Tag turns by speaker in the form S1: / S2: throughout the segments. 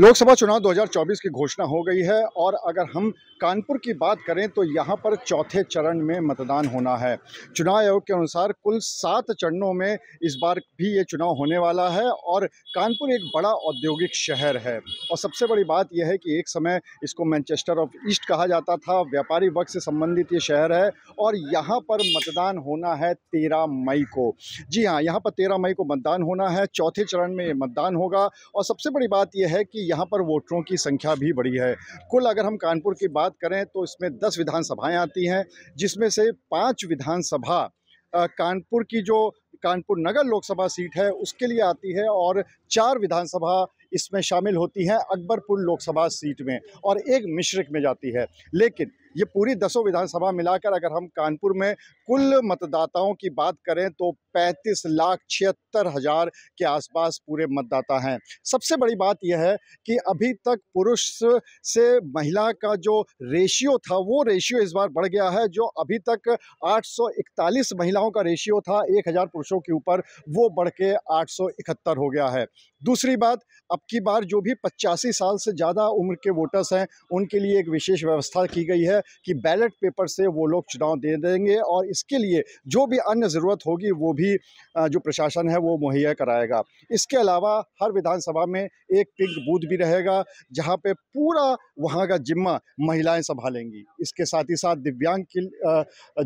S1: लोकसभा चुनाव 2024 की घोषणा हो गई है और अगर हम कानपुर की बात करें तो यहाँ पर चौथे चरण में मतदान होना है चुनाव आयोग के अनुसार कुल सात चरणों में इस बार भी ये चुनाव होने वाला है और कानपुर एक बड़ा औद्योगिक शहर है और सबसे बड़ी बात यह है कि एक समय इसको मैनचेस्टर ऑफ ईस्ट कहा जाता था व्यापारी वर्ग से संबंधित ये शहर है और यहाँ पर मतदान होना है तेरह मई को जी हाँ यहाँ पर तेरह मई को मतदान होना है चौथे चरण में मतदान होगा और सबसे बड़ी बात यह है कि यहाँ पर वोटरों की संख्या भी बड़ी है कुल अगर हम कानपुर की बात करें तो इसमें दस विधानसभाएँ आती हैं जिसमें से पाँच विधानसभा कानपुर की जो कानपुर नगर लोकसभा सीट है उसके लिए आती है और चार विधानसभा इसमें शामिल होती हैं अकबरपुर लोकसभा सीट में और एक मिश्रिक में जाती है लेकिन ये पूरी दसों विधानसभा मिलाकर अगर हम कानपुर में कुल मतदाताओं की बात करें तो पैंतीस लाख छिहत्तर हज़ार के आसपास पूरे मतदाता हैं सबसे बड़ी बात यह है कि अभी तक पुरुष से महिला का जो रेशियो था वो रेशियो इस बार बढ़ गया है जो अभी तक 841 महिलाओं का रेशियो था 1000 पुरुषों के ऊपर वो बढ़ के आठ हो गया है दूसरी बात अब की बार जो भी पचासी साल से ज़्यादा उम्र के वोटर्स हैं उनके लिए एक विशेष व्यवस्था की गई है कि बैलेट पेपर से वो लोग चुनाव दे देंगे और इसके लिए जो भी अन्य ज़रूरत होगी वो भी जो प्रशासन है वो मुहैया कराएगा इसके अलावा हर विधानसभा में एक पिंक बूथ भी रहेगा जहाँ पर पूरा वहाँ का जिम्मा महिलाएँ संभालेंगी इसके साथ ही साथ दिव्यांग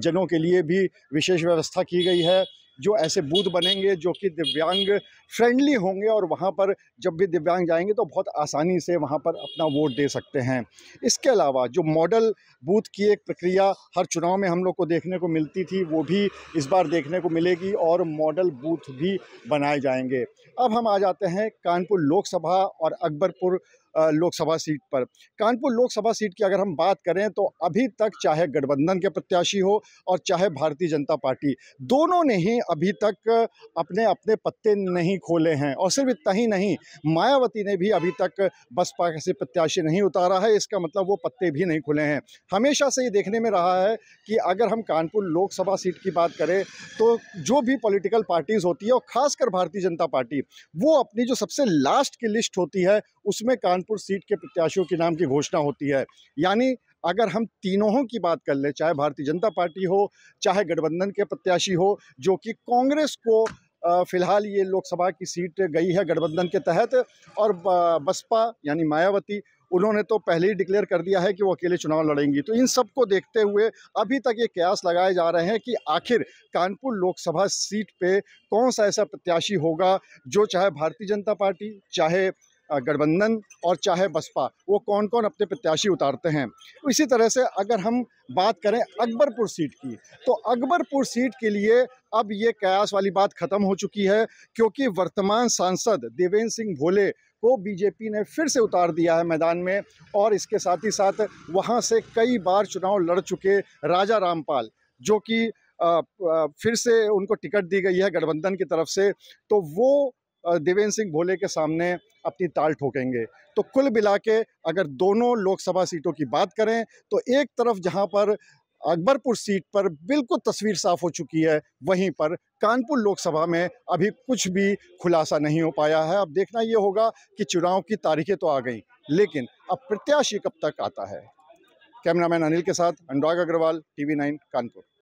S1: जनों के लिए भी विशेष व्यवस्था की गई है जो ऐसे बूथ बनेंगे जो कि दिव्यांग फ्रेंडली होंगे और वहाँ पर जब भी दिव्यांग जाएंगे तो बहुत आसानी से वहाँ पर अपना वोट दे सकते हैं इसके अलावा जो मॉडल बूथ की एक प्रक्रिया हर चुनाव में हम लोग को देखने को मिलती थी वो भी इस बार देखने को मिलेगी और मॉडल बूथ भी बनाए जाएंगे अब हम आ जाते हैं कानपुर लोकसभा और अकबरपुर लोकसभा सीट पर कानपुर लोकसभा सीट की अगर हम बात करें तो अभी तक चाहे गठबंधन के प्रत्याशी हो और चाहे भारतीय जनता पार्टी दोनों ने ही अभी तक अपने अपने पत्ते नहीं खोले हैं और सिर्फ इतना ही नहीं मायावती ने भी अभी तक बसपा से प्रत्याशी नहीं उतारा है इसका मतलब वो पत्ते भी नहीं खुले हैं हमेशा से ये देखने में रहा है कि अगर हम कानपुर लोकसभा सीट की बात करें तो जो भी पॉलिटिकल पार्टीज़ होती है और ख़ासकर भारतीय जनता पार्टी वो अपनी जो सबसे लास्ट की लिस्ट होती है उसमें कानपुर सीट के प्रत्याशियों के नाम की घोषणा होती है यानी अगर हम तीनों की बात कर लें चाहे भारतीय जनता पार्टी हो चाहे गठबंधन के प्रत्याशी हो जो कि कांग्रेस को फिलहाल ये लोकसभा की सीट गई है गठबंधन के तहत और बसपा यानी मायावती उन्होंने तो पहले ही डिक्लेयर कर दिया है कि वो अकेले चुनाव लड़ेंगी तो इन सब को देखते हुए अभी तक ये कयास लगाए जा रहे हैं कि आखिर कानपुर लोकसभा सीट पे कौन सा ऐसा प्रत्याशी होगा जो चाहे भारतीय जनता पार्टी चाहे गठबंधन और चाहे बसपा वो कौन कौन अपने प्रत्याशी उतारते हैं तो इसी तरह से अगर हम बात करें अकबरपुर सीट की तो अकबरपुर सीट के लिए अब ये कयास वाली बात ख़त्म हो चुकी है क्योंकि वर्तमान सांसद देवेंद्र सिंह भोले को बीजेपी ने फिर से उतार दिया है मैदान में और इसके साथ ही साथ वहाँ से कई बार चुनाव लड़ चुके राजा रामपाल जो कि फिर से उनको टिकट दी गई है गठबंधन की तरफ से तो वो देवेंद्र सिंह भोले के सामने अपनी ताल ठोकेंगे तो कुल मिला के अगर दोनों लोकसभा सीटों की बात करें तो एक तरफ जहां पर अकबरपुर सीट पर बिल्कुल तस्वीर साफ हो चुकी है वहीं पर कानपुर लोकसभा में अभी कुछ भी खुलासा नहीं हो पाया है अब देखना ये होगा कि चुनाव की तारीखें तो आ गई लेकिन अब प्रत्याशी कब तक आता है कैमरामैन अनिल के साथ अनुराग अग्रवाल टीवी नाइन कानपुर